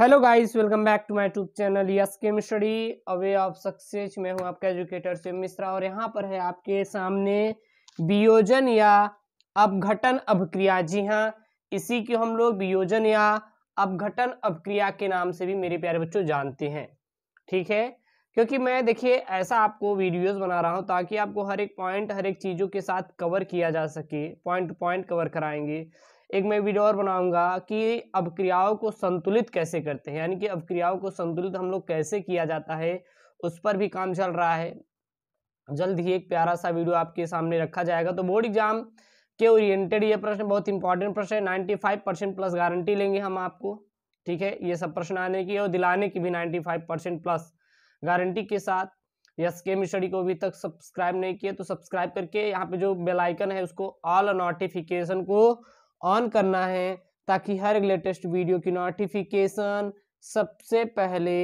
hello guys welcome back to my tube channel yes chem study away of success मैं हूं आपका educator Shiv Mishra और यहां पर है आपके सामने वियोजन या अपघटन अभिक्रिया जी हां इसी को हम लोग वियोजन या अपघटन अभिक्रिया के नाम से भी मेरे प्यारे बच्चों जानते हैं ठीक है क्योंकि मैं देखिए ऐसा आपको वीडियोज़ बना रहा हूँ ताकि आपको हर एक पॉइंट हर एक चीज़ों के साथ कवर किया जा सके पॉइंट टू पॉइंट कवर कराएंगे एक मैं वीडियो और बनाऊंगा कि अभिक्रियाओं को संतुलित कैसे करते हैं यानी कि अभिक्रियाओं को संतुलित हम लोग कैसे किया जाता है उस पर भी काम चल रहा है जल्द ही एक प्यारा सा वीडियो आपके सामने रखा जाएगा तो बोर्ड एग्जाम के ओरिएंटेड ये प्रश्न बहुत इंपॉर्टेंट प्रश्न है ninety five percent plus guarantee लेंगे हम आपको ठीक है ये सब प्रश्न आने की और दिलाने की भी ninety five percent plus guarantee के साथ यस के मिश्री को अभी तक सब्सक्राइब नहीं किया तो सब्सक्राइब करके यहाँ पे जो बेल आइकन है उसको ऑल नोटिफिकेशन को ऑन करना है ताकि हर लेटेस्ट वीडियो की नोटिफिकेशन सबसे पहले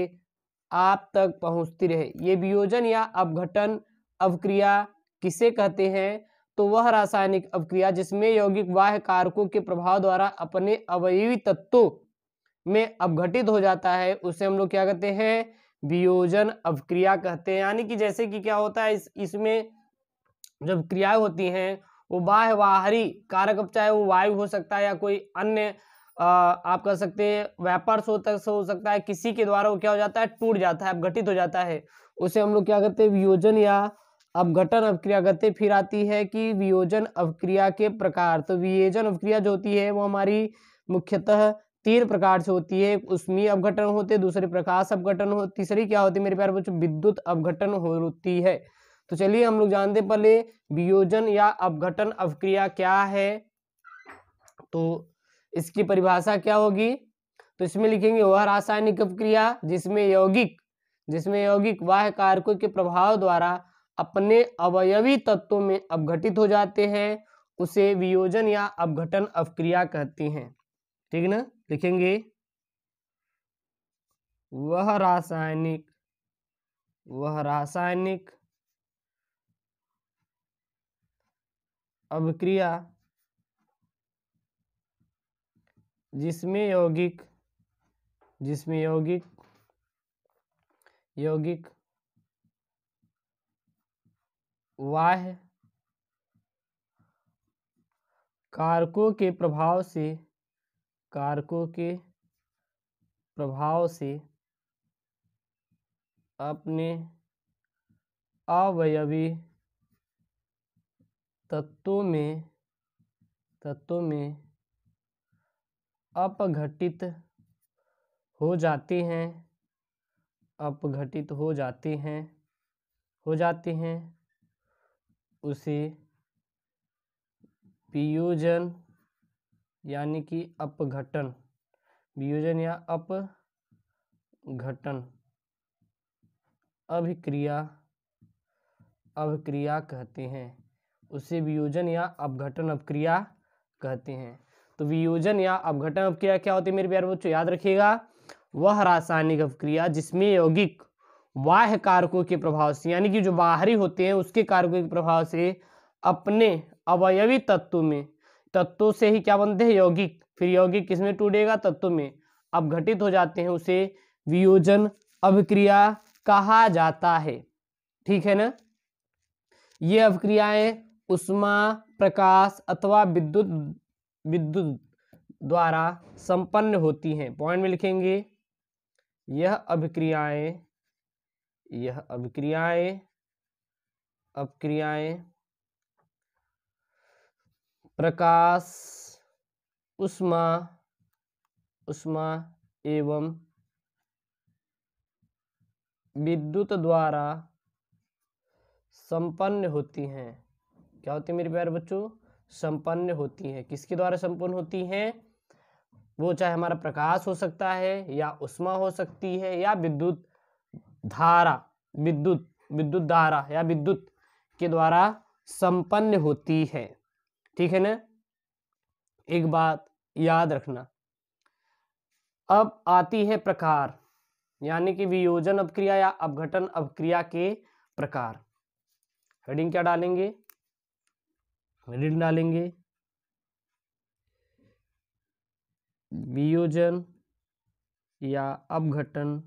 आप तक पहुंचती रहे ये वियोजन या अवघटन अवक्रिया किसे कहते हैं तो वह रासायनिक अवक्रिया जिसमें यौगिक वाह कारकों के प्रभाव द्वारा अपने अवयवी तत्वों में अवघटित हो जाता है उसे हम लोग क्या कहते हैं वियोजन अवक्रिया कहते हैं यानी कि जैसे कि क्या होता है इस इसमें जब क्रियाएं होती हैं वो बाहरी कारक अब चाहे वो वायु हो सकता है या कोई अन्य आप कह सकते हैं व्यापार हो सकता है किसी के द्वारा वो क्या हो जाता है टूट जाता है अपघटित हो जाता है उसे हम लोग क्या करते हैं वियोजन या अपघटन अवक्रिया करते फिर आती है कि वियोजन अवक्रिया के प्रकार तो वियोजन अवक्रिया जो होती है वो हमारी मुख्यतः तीन प्रकार से होती है उष्मीय अपघटन होते दूसरे प्रकाश अपघटन हो तीसरी क्या होती है मेरे प्यार विद्युत अपघटन होती है तो चलिए हम लोग जानते पहले वियोजन या अपघटन अवक्रिया क्या है तो इसकी परिभाषा क्या होगी तो इसमें लिखेंगे वह रासायनिक अपक्रिया जिसमें यौगिक जिसमें यौगिक वाह कारकों के प्रभाव द्वारा अपने अवयवी तत्वों में अपघटित हो जाते हैं उसे वियोजन या अपघटन अवक्रिया कहती हैं ठीक ना लिखेंगे वह रासायनिक वह रासायनिक अभिक्रिया जिसमें यौगिक जिसमें यौगिक यौगिक वाह कारकों के प्रभाव से कारकों के प्रभाव से अपने अवयवी तत्वों में तत्वों में अपघटित हो जाती हैं अपघटित हो जाती हैं हो जाती हैं उसे वियोजन यानी कि अपघटन वियोजन या अपघटन अभिक्रिया अभिक्रिया कहते हैं उसे वियोजन या अपघटन अपक्रिया कहते हैं तो वियोजन या अपघटन अपक्रिया क्या होती है मेरे प्यारे बच्चों याद रखिएगा वह रासायनिक अपक्रिया जिसमें यौगिक वाह्य कारकों के प्रभाव से यानी कि जो बाहरी होते हैं उसके कारकों के प्रभाव से अपने अवयवी तत्व में तत्वों से ही क्या बनते हैं यौगिक फिर यौगिक किसमें टूटेगा तत्व में अपघटित हो जाते हैं उसे वियोजन अभिक्रिया कहा जाता है ठीक है ना ये अभिक्रियाएं उष्मा प्रकाश अथवा विद्युत विद्युत द्वारा संपन्न होती हैं पॉइंट में लिखेंगे यह अभिक्रियाएं यह अभिक्रियाएं अभिक्रियाएं प्रकाश उष्मा उष्मा एवं विद्युत द्वारा संपन्न होती हैं क्या होती है मेरे प्यारे बच्चों संपन्न होती हैं किसके द्वारा संपन्न होती हैं वो चाहे हमारा प्रकाश हो सकता है या उष्मा हो सकती है या विद्युत धारा विद्युत विद्युत धारा या विद्युत के द्वारा संपन्न होती है ठीक है ना एक बात याद रखना अब आती है प्रकार यानी कि वियोजन अपक्रिया या अपघटन अपक्रिया के प्रकार हेडिंग क्या डालेंगे ऋण डालेंगे वियोजन या अपघटन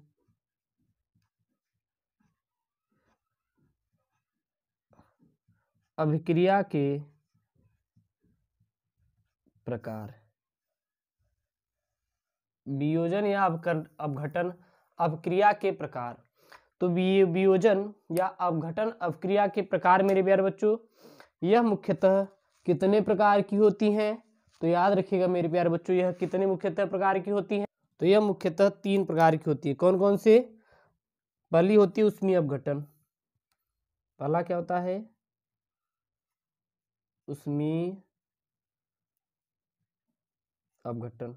अभिक्रिया के प्रकार वियोजन या अपघटन अपक्रिया के प्रकार तो वियोजन या अपघटन अपक्रिया के प्रकार मेरे प्यार बच्चों यह मुख्यतः कितने प्रकार की होती हैं तो याद रखिएगा मेरे प्यारे बच्चों यह कितने मुख्यतः प्रकार की होती हैं तो यह मुख्यतः तीन प्रकार की होती है कौन कौन से पहली होती है उष्मीय अपघटन पहला क्या होता है उष्मीय अपघटन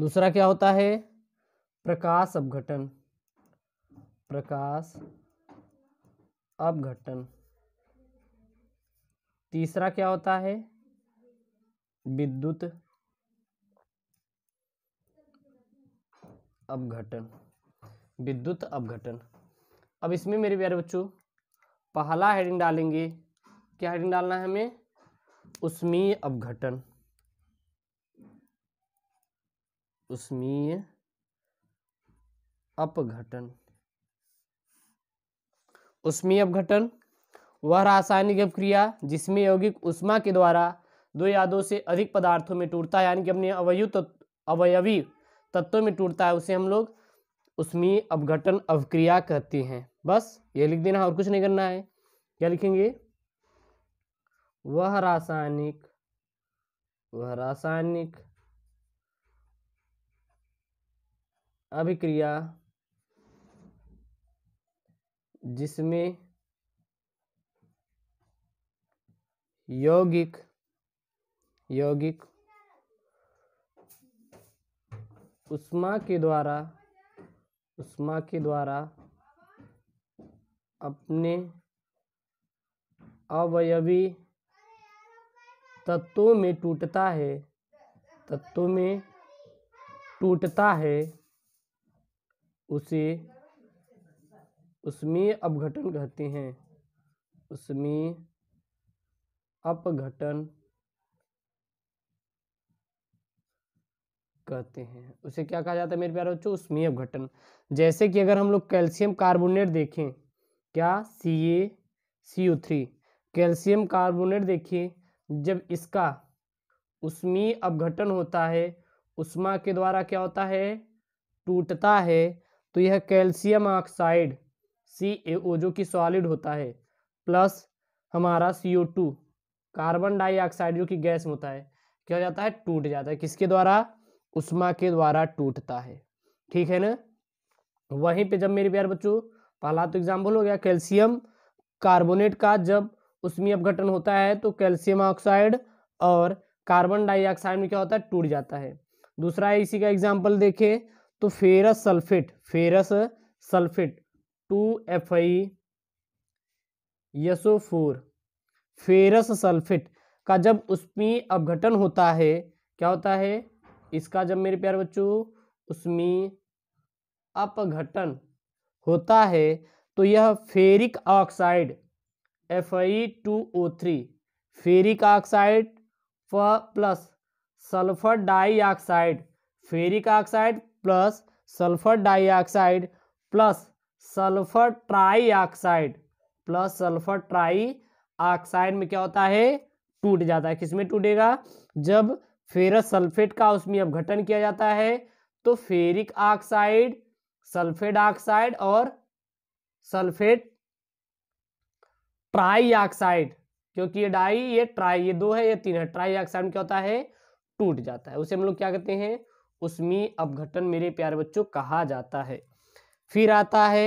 दूसरा क्या होता है प्रकाश अपघटन प्रकाश अपघटन तीसरा क्या होता है विद्युत अपघटन विद्युत अपघटन अब इसमें मेरे प्यारे बच्चों पहला हेडिंग डालेंगे क्या हेडिंग डालना है हमें उष्मीय अपघटन उष्मीय अपघटन उष्मीय अपघटन वह रासायनिक अभिक्रिया जिसमें यौगिक उष्मा के द्वारा दो या दो से अधिक पदार्थों में टूटता है यानी कि अपने अवयु अवयवी तत्वों में टूटता है उसे हम लोग उसमें अवघटन अवक्रिया कहते हैं बस ये लिख देना और कुछ नहीं करना है क्या लिखेंगे वह रासायनिक वह रासायनिक अभिक्रिया जिसमें यौगिक यौगिक उष्मा के द्वारा उष्मा के द्वारा अपने अवयवी तत्वों में टूटता है तत्वों में टूटता है उसे उसमें अवघटन कहते हैं उसमें अपघटन कहते हैं उसे क्या कहा जाता है मेरे प्यारे बच्चों उसमें अपघटन जैसे कि अगर हम लोग कैल्शियम कार्बोनेट देखें क्या C A C O three calcium carbonate देखिए जब इसका उसमी अपघटन होता है उष्मा के द्वारा क्या होता है टूटता है तो यह कैल्शियम ऑक्साइड सी ए ओ जो कि सॉलिड होता है प्लस हमारा C O two carbon dioxide जो कि गैस होता है क्या हो जाता है टूट जाता है किसके द्वारा उष्मा के द्वारा टूटता है ठीक है ना वहीं पे जब मेरे प्यार बच्चों पहला तो एग्जाम्पल हो गया कैल्शियम कार्बोनेट का जब उसमें अपघटन होता है तो कैल्शियम ऑक्साइड और कार्बन डाइऑक्साइड में क्या होता है टूट जाता है दूसरा इसी का एग्जाम्पल देखे तो ferrous sulphate ferrous sulphate two F I S O four ferrous sulphate का जब उसमें अपघटन होता है क्या होता है इसका जब मेरे प्यारे बच्चों उसमें अपघटन होता है तो यह ferric oxide F I two O three ferric oxide plus sulphur dioxide ferric oxide plus sulphur dioxide plus sulphur trioxide plus sulphur trioxide में क्या होता है टूट जाता है किसमें टूटेगा जब फेरस सल्फेट का उसमें अपघटन किया जाता है तो फेरिक ऑक्साइड सल्फेट ऑक्साइड और सल्फेट ट्राई ऑक्साइड क्योंकि ये डाई ये ट्राई ये दो है ये तीन है ट्राई ऑक्साइड क्या होता है टूट जाता है उसे हम लोग क्या कहते हैं उसमी अपघटन मेरे प्यारे बच्चों कहा जाता है फिर आता है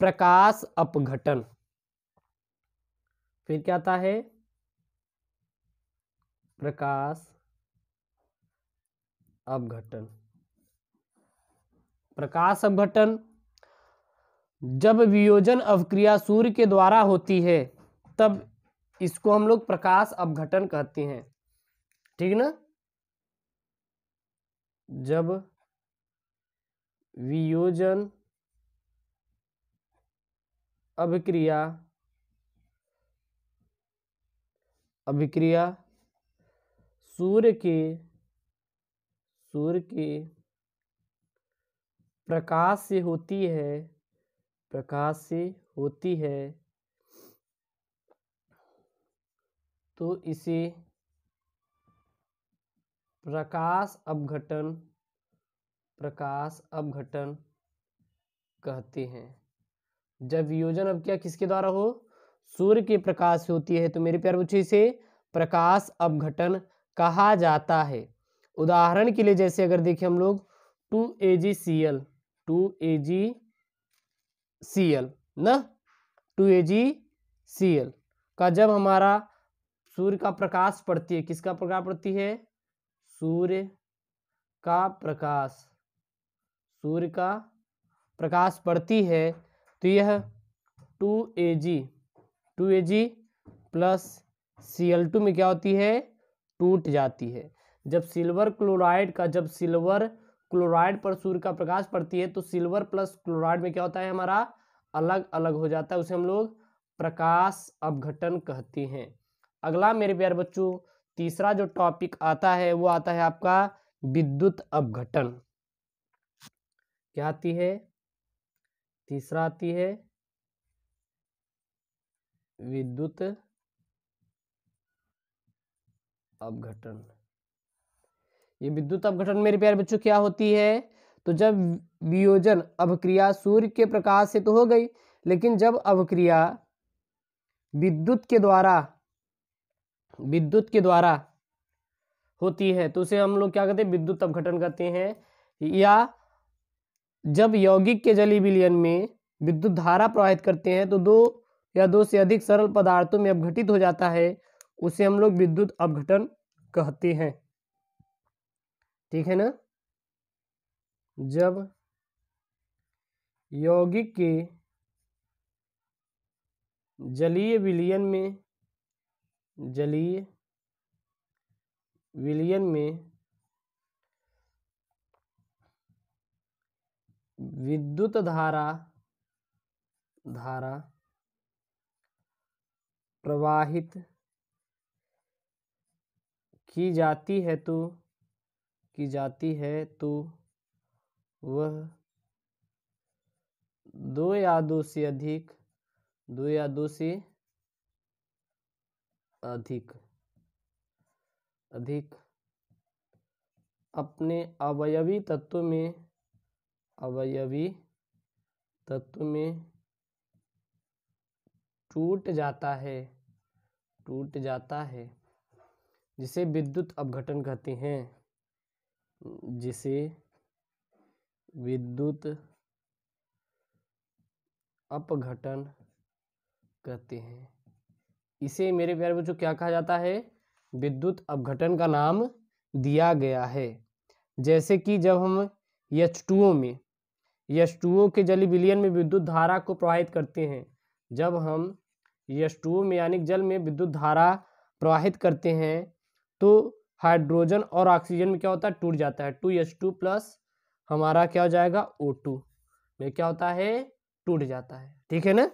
प्रकाश अपघटन फिर क्या आता है प्रकाश अपघटन प्रकाश अपघटन जब वियोजन अवक्रिया सूर्य के द्वारा होती है तब इसको हम लोग प्रकाश अपघटन कहते हैं ठीक ना जब वियोजन अभिक्रिया अभिक्रिया सूर्य के सूर्य के प्रकाश से होती है प्रकाश से होती है तो इसे प्रकाश अपघटन प्रकाश अपघटन कहते हैं जब योजन अब क्या किसके द्वारा हो सूर्य के प्रकाश से होती है तो मेरे प्यार बच्चों इसे प्रकाश अपघटन कहा जाता है उदाहरण के लिए जैसे अगर देखें हम लोग two A G C L two A G C L न two A G C L का जब हमारा सूर्य का प्रकाश पड़ती है किसका प्रकाश पड़ती है सूर्य का प्रकाश सूर्य का प्रकाश पड़ती है तो यह two A G two A G plus C L two में क्या होती है टूट जाती है जब सिल्वर क्लोराइड का जब सिल्वर क्लोराइड पर सूर्य का प्रकाश पड़ती है तो सिल्वर प्लस क्लोराइड में क्या होता है हमारा अलग अलग हो जाता है उसे हम लोग प्रकाश अपघटन कहते हैं अगला मेरे प्यार बच्चों तीसरा जो टॉपिक आता है वो आता है आपका विद्युत अपघटन क्या आती है तीसरा आती है विद्युत अपघटन ये विद्युत अपघटन मेरे प्यारे बच्चों क्या होती है तो जब वियोजन अभक्रिया सूर्य के प्रकाश से तो हो गई लेकिन जब अभक्रिया विद्युत के द्वारा विद्युत के द्वारा होती है तो उसे हम लोग क्या कहते हैं विद्युत अपघटन कहते हैं या जब यौगिक के जलीय विलयन में विद्युत धारा प्रवाहित करते हैं तो दो या दो से अधिक सरल पदार्थों में अपघटित हो जाता है उसे हम लोग विद्युत अपघटन कहते हैं ठीक है ना जब यौगिक के जलीय विलियन में जलीय विलियन में विद्युत धारा धारा प्रवाहित की जाती है तो की जाती है तो वह दो या दो से अधिक दो या दो से अधिक अधिक अपने अवयवी तत्व में अवयवी तत्व में टूट जाता है टूट जाता है जिसे विद्युत अपघटन कहते हैं जिसे विद्युत अपघटन कहते हैं इसे मेरे प्यारे बच्चों क्या कहा जाता है विद्युत अपघटन का नाम दिया गया है जैसे कि जब हम एच में एच के जल विलियन में विद्युत धारा को प्रवाहित करते हैं जब हम एस टू में यानी जल में विद्युत धारा प्रवाहित करते हैं तो हाइड्रोजन और ऑक्सीजन में क्या होता है टूट जाता है टू एस टू प्लस हमारा क्या हो जाएगा ओ टू में क्या होता है टूट जाता है ठीक है ना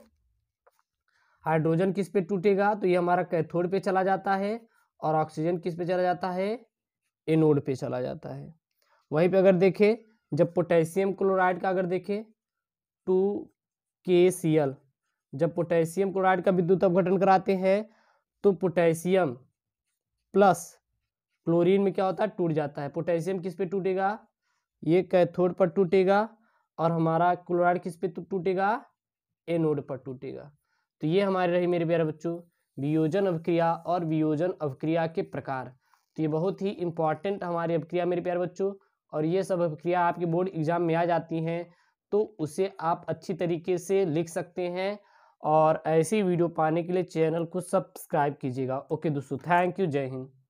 हाइड्रोजन किस पे टूटेगा तो ये हमारा कैथोड पे चला जाता है और ऑक्सीजन किस पे चला जाता है एनोड पे चला जाता है वहीं पे अगर देखें जब पोटेशियम क्लोराइड का अगर देखें टू के सी एल जब पोटेशियम क्लोराइड का विद्युत अपघटन कराते हैं तो पोटेशियम प्लस क्लोरीन में क्या होता है टूट जाता है पोटेशियम किस पे टूटेगा ये कैथोड पर टूटेगा और हमारा क्लोराइड किस पे टूटेगा एनोड पर टूटेगा तो ये हमारे रही मेरे प्यारे बच्चों वियोजन अभिक्रिया और वियोजन अभिक्रिया के प्रकार तो ये बहुत ही इंपॉर्टेंट हमारी अभिक्रिया मेरे प्यारे बच्चों और ये सब अभिक्रिया आपके बोर्ड एग्जाम में आ जाती हैं तो उसे आप अच्छी तरीके से लिख सकते हैं और ऐसी वीडियो पाने के लिए चैनल को सब्सक्राइब कीजिएगा ओके दोस्तों थैंक यू जय हिंद